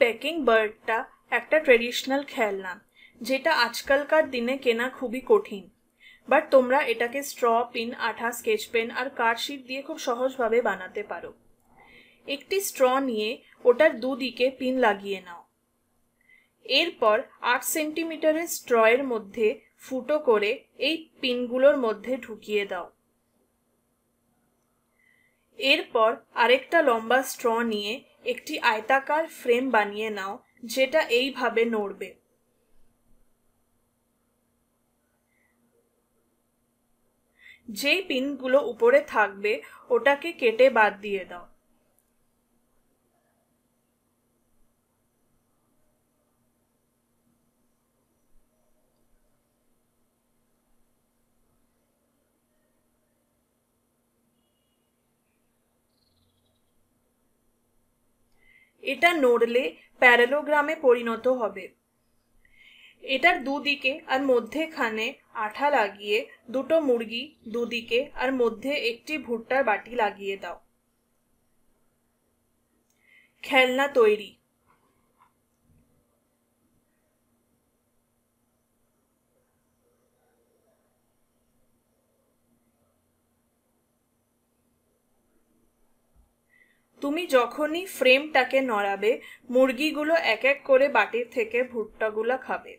packing বার্ডটা একটা traditional খেলনা যেটা আজকালকার দিনে কেনা খুবই কঠিন বাট তোমরা এটাকে স্ট্র পিন আঠা স্কেচ পেন আর কার্ডশিট দিয়ে খুব সহজভাবে বানাতে পারো একটি স্ট্র নিয়ে ওটার দুদিকে পিন লাগিয়ে নাও এরপর আট সেন্টিমিটারের স্ট্রয়ের মধ্যে ফুটো করে এই পিনগুলোর মধ্যে ঢুকিয়ে দাও এরপর আরেকটা লম্বা স্ট্র নিয়ে একটি আয়তাকার ফ্রেম বানিয়ে নাও যেটা এইভাবে নড়বে যেই পিনগুলো উপরে থাকবে ওটাকে কেটে বাদ দিয়ে দাও এটা নড়লে প্যারালোগ্রামে পরিণত হবে এটার দুদিকে আর মধ্যেখানে আঠা লাগিয়ে দুটো মুরগি দুদিকে আর মধ্যে একটি ভুট্টার বাটি লাগিয়ে দাও খেলনা তৈরি তুমি যখনই ফ্রেমটাকে নড়াবে মুরগিগুলো এক এক করে বাটির থেকে ভুট্টাগুলো খাবে